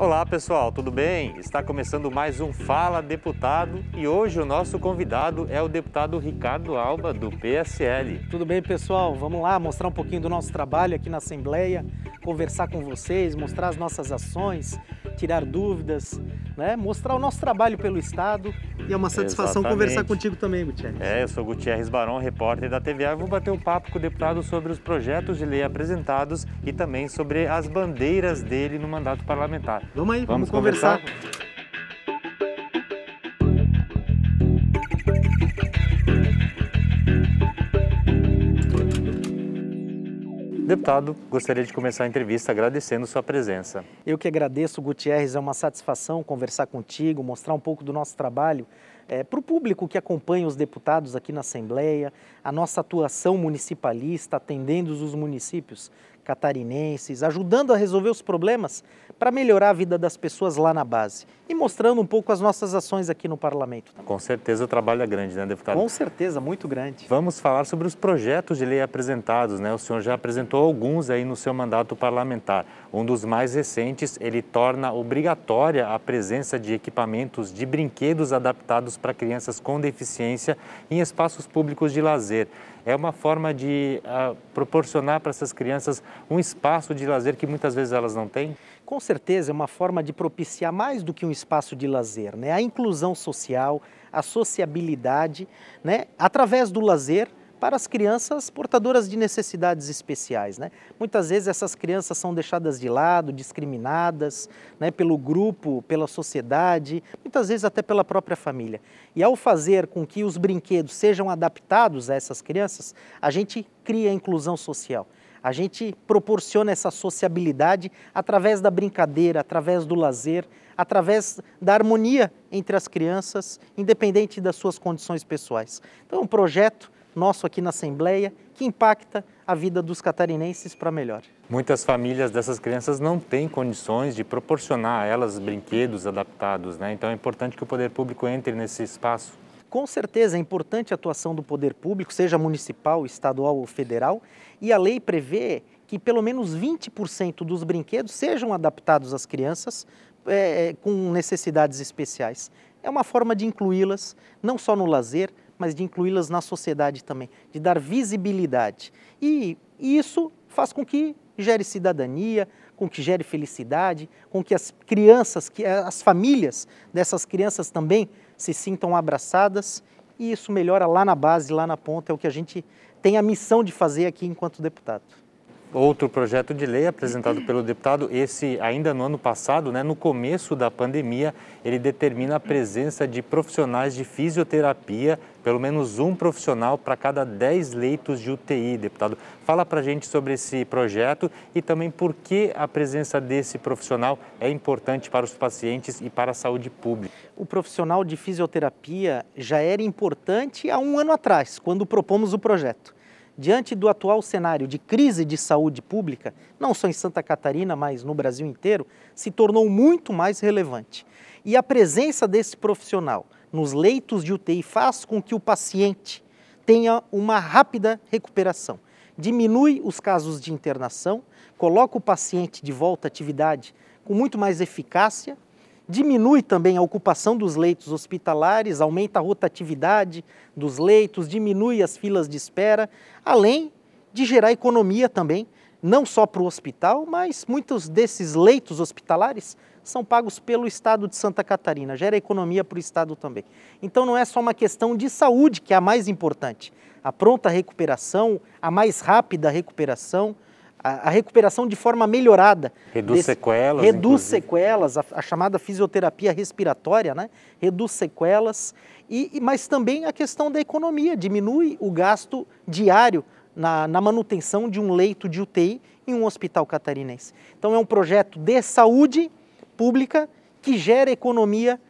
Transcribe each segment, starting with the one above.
Olá pessoal, tudo bem? Está começando mais um Fala Deputado e hoje o nosso convidado é o deputado Ricardo Alba, do PSL. Tudo bem pessoal? Vamos lá mostrar um pouquinho do nosso trabalho aqui na Assembleia, conversar com vocês, mostrar as nossas ações, tirar dúvidas, né? mostrar o nosso trabalho pelo Estado. E é uma satisfação Exatamente. conversar contigo também, Gutierrez. É, eu sou Gutierrez Barão, repórter da TVA. Vou bater um papo com o deputado sobre os projetos de lei apresentados e também sobre as bandeiras dele no mandato parlamentar. Vamos aí, vamos, vamos conversar. conversar. Deputado, gostaria de começar a entrevista agradecendo sua presença. Eu que agradeço, Gutierrez. É uma satisfação conversar contigo, mostrar um pouco do nosso trabalho é, para o público que acompanha os deputados aqui na Assembleia, a nossa atuação municipalista, atendendo os municípios catarinenses, ajudando a resolver os problemas para melhorar a vida das pessoas lá na base e mostrando um pouco as nossas ações aqui no parlamento. Também. Com certeza o trabalho é grande, né, deputado? Com certeza, muito grande. Vamos falar sobre os projetos de lei apresentados, né? O senhor já apresentou alguns aí no seu mandato parlamentar. Um dos mais recentes, ele torna obrigatória a presença de equipamentos de brinquedos adaptados para crianças com deficiência em espaços públicos de lazer é uma forma de uh, proporcionar para essas crianças um espaço de lazer que muitas vezes elas não têm? Com certeza, é uma forma de propiciar mais do que um espaço de lazer, né? A inclusão social, a sociabilidade, né? Através do lazer, para as crianças portadoras de necessidades especiais. Né? Muitas vezes essas crianças são deixadas de lado, discriminadas né, pelo grupo, pela sociedade, muitas vezes até pela própria família. E ao fazer com que os brinquedos sejam adaptados a essas crianças, a gente cria a inclusão social. A gente proporciona essa sociabilidade através da brincadeira, através do lazer, através da harmonia entre as crianças, independente das suas condições pessoais. Então, é um projeto nosso aqui na Assembleia, que impacta a vida dos catarinenses para melhor. Muitas famílias dessas crianças não têm condições de proporcionar a elas brinquedos adaptados, né? Então é importante que o poder público entre nesse espaço. Com certeza é importante a atuação do poder público, seja municipal, estadual ou federal, e a lei prevê que pelo menos 20% dos brinquedos sejam adaptados às crianças é, com necessidades especiais. É uma forma de incluí-las não só no lazer, mas de incluí-las na sociedade também, de dar visibilidade. E isso faz com que gere cidadania, com que gere felicidade, com que as crianças, que eh, as famílias dessas crianças também se sintam abraçadas e isso melhora lá na base, lá na ponta, é o que a gente tem a missão de fazer aqui enquanto deputado outro projeto de lei apresentado pelo deputado, esse ainda no ano passado, né, no começo da pandemia, ele determina a presença de profissionais de fisioterapia, pelo menos um profissional para cada 10 leitos de UTI, deputado. Fala para a gente sobre esse projeto e também por que a presença desse profissional é importante para os pacientes e para a saúde pública. O profissional de fisioterapia já era importante há um ano atrás, quando propomos o projeto diante do atual cenário de crise de saúde pública, não só em Santa Catarina, mas no Brasil inteiro, se tornou muito mais relevante. E a presença desse profissional nos leitos de UTI faz com que o paciente tenha uma rápida recuperação. Diminui os casos de internação, coloca o paciente de volta à atividade com muito mais eficácia, diminui também a ocupação dos leitos hospitalares, aumenta a rotatividade dos leitos, diminui as filas de espera, além de gerar economia também, não só para o hospital, mas muitos desses leitos hospitalares são pagos pelo Estado de Santa Catarina, gera economia para o Estado também. Então não é só uma questão de saúde que é a mais importante, a pronta recuperação, a mais rápida recuperação, a, a recuperação de forma melhorada. Reduz desse, sequelas. Reduz inclusive. sequelas, a, a, chamada fisioterapia respiratória, né? Reduz sequelas, e, mas também a questão da economia, diminui o gasto diário na, na manutenção de um leito de UTI em um hospital catarinense. Então é um projeto de saúde pública que gera economia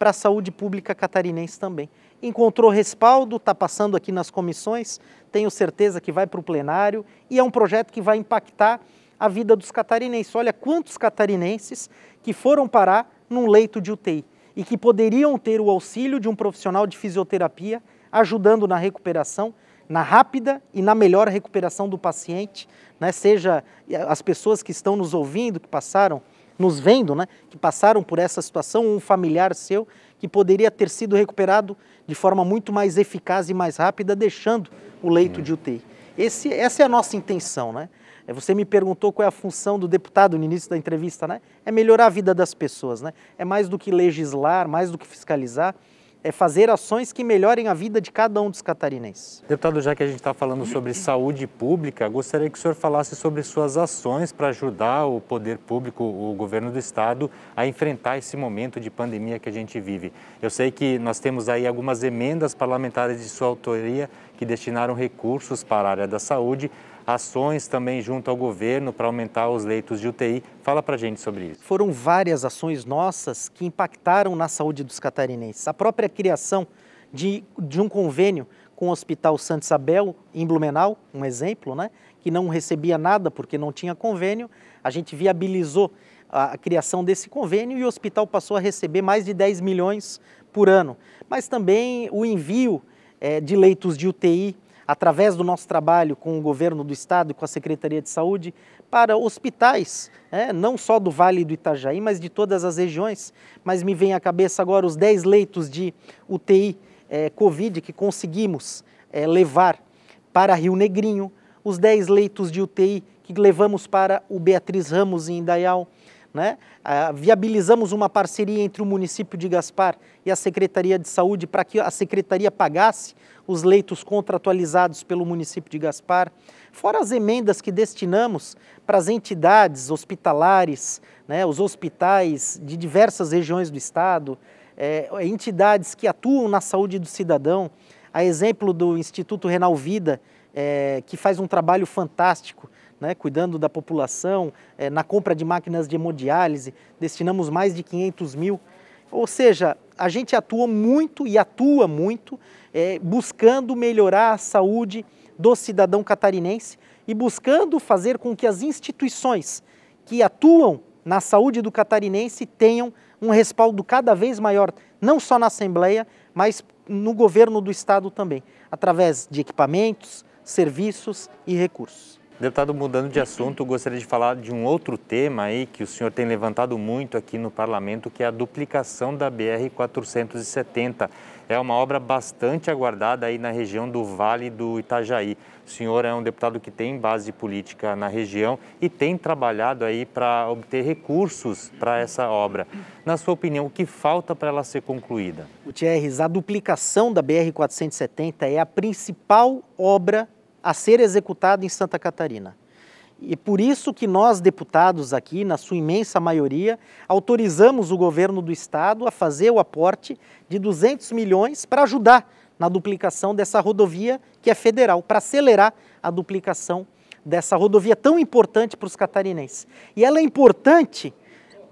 para a saúde pública catarinense também. Encontrou respaldo, está passando aqui nas comissões, tenho certeza que vai para o plenário e é um projeto que vai impactar a vida dos catarinenses. Olha quantos catarinenses que foram parar num leito de UTI e que poderiam ter o auxílio de um profissional de fisioterapia ajudando na recuperação na rápida e na melhor recuperação do paciente, né? seja as pessoas que estão nos ouvindo, que passaram nos vendo, né, que passaram por essa situação, um familiar seu que poderia ter sido recuperado de forma muito mais eficaz e mais rápida, deixando o leito de UTI. Esse, essa é a nossa intenção, né? É, você me perguntou qual é a função do deputado no início da entrevista, né? É melhorar a vida das pessoas, né? É mais do que legislar, mais do que fiscalizar, é fazer ações que melhorem a vida de cada um dos catarinenses. Deputado, já que a gente está falando sobre saúde pública, gostaria que o senhor falasse sobre suas ações para ajudar o poder público, o governo do estado, a enfrentar esse momento de pandemia que a gente vive. Eu sei que nós temos aí algumas emendas parlamentares de sua autoria que destinaram recursos para a área da saúde, ações também junto ao governo para aumentar os leitos de UTI. Fala para gente sobre isso. Foram várias ações nossas que impactaram na saúde dos catarinenses. A própria criação de, de um convênio com o Hospital Santa Isabel, em Blumenau, um exemplo, né? que não recebia nada porque não tinha convênio, a gente viabilizou a criação desse convênio e o hospital passou a receber mais de 10 milhões por ano. Mas também o envio é, de leitos de UTI através do nosso trabalho com o governo do estado e com a Secretaria de Saúde, para hospitais, né? não só do Vale do Itajaí, mas de todas as regiões. Mas me vem à cabeça agora os 10 leitos de UTI é, eh, Covid que conseguimos é, levar para Rio Negrinho, os 10 leitos de UTI que levamos para o Beatriz Ramos em Indaial, né? Ah, viabilizamos uma parceria entre o município de Gaspar e a Secretaria de Saúde para que a Secretaria pagasse os leitos contratualizados pelo município de Gaspar, fora as emendas que destinamos para as entidades hospitalares, né, os hospitais de diversas regiões do estado, é, é entidades que atuam na saúde do cidadão, a exemplo do Instituto Renal Vida, é, que faz um trabalho fantástico né, cuidando da população, é, na compra de máquinas de hemodiálise, destinamos mais de 500 mil. Ou seja, a gente atua muito e atua muito é, buscando melhorar a saúde do cidadão catarinense e buscando fazer com que as instituições que atuam na saúde do catarinense tenham um respaldo cada vez maior, não só na Assembleia, mas no governo do Estado também, através de equipamentos, serviços e recursos. Deputado, mudando de assunto, gostaria de falar de um outro tema aí que o senhor tem levantado muito aqui no parlamento, que é a duplicação da BR-470. É uma obra bastante aguardada aí na região do Vale do Itajaí. O senhor é um deputado que tem base política na região e tem trabalhado aí para obter recursos para essa obra. Na sua opinião, o que falta para ela ser concluída? Gutierrez, a duplicação da BR-470 é a principal obra a ser executado em Santa Catarina. E por isso que nós, deputados aqui, na sua imensa maioria, autorizamos o governo do estado a fazer o aporte de 200 milhões para ajudar na duplicação dessa rodovia que é federal, para acelerar a duplicação dessa rodovia tão importante para os catarinenses. E ela é importante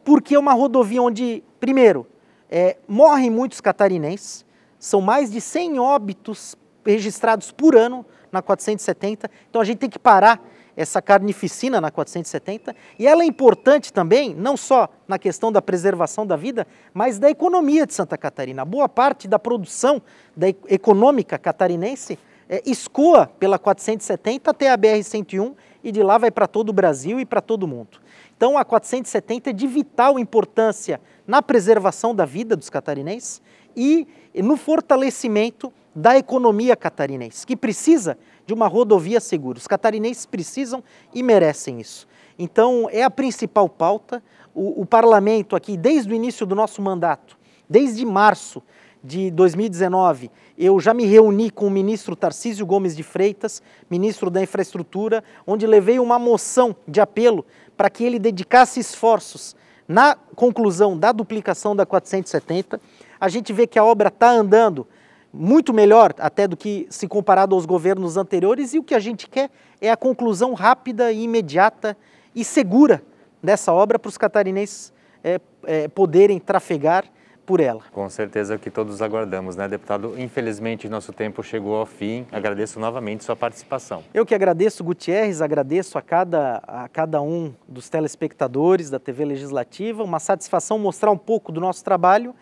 porque é uma rodovia onde, primeiro, é, morrem muitos catarinenses, são mais de 100 óbitos registrados por ano na 470. Então a gente tem que parar essa carnificina na 470 e ela é importante também, não só na questão da preservação da vida, mas da economia de Santa Catarina. Boa parte da produção da econômica catarinense é, escoa pela 470 até a BR-101 e de lá vai para todo o Brasil e para todo o mundo. Então a 470 é de vital importância na preservação da vida dos catarinenses e no fortalecimento da economia catarinense, que precisa de uma rodovia segura. Os catarinenses precisam e merecem isso. Então, é a principal pauta. O, o parlamento aqui, desde o início do nosso mandato, desde março de 2019, eu já me reuni com o ministro Tarcísio Gomes de Freitas, ministro da Infraestrutura, onde levei uma moção de apelo para que ele dedicasse esforços na conclusão da duplicação da 470. A gente vê que a obra está andando muito melhor até do que se comparado aos governos anteriores, e o que a gente quer é a conclusão rápida, imediata e segura dessa obra para os catarinenses é, é, poderem trafegar por ela. Com certeza é que todos aguardamos, né, deputado? Infelizmente, nosso tempo chegou ao fim. Agradeço novamente sua participação. Eu que agradeço, Gutierrez, agradeço a cada, a cada um dos telespectadores da TV Legislativa. Uma satisfação mostrar um pouco do nosso trabalho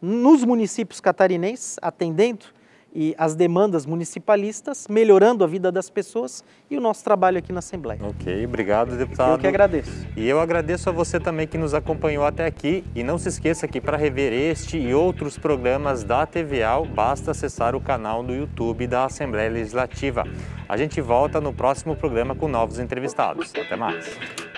nos municípios catarinenses, atendendo e as demandas municipalistas, melhorando a vida das pessoas e o nosso trabalho aqui na Assembleia. Ok, obrigado, deputado. Eu que agradeço. E eu agradeço a você também que nos acompanhou até aqui. E não se esqueça que para rever este e outros programas da TVAL, basta acessar o canal do YouTube da Assembleia Legislativa. A gente volta no próximo programa com novos entrevistados. Até mais.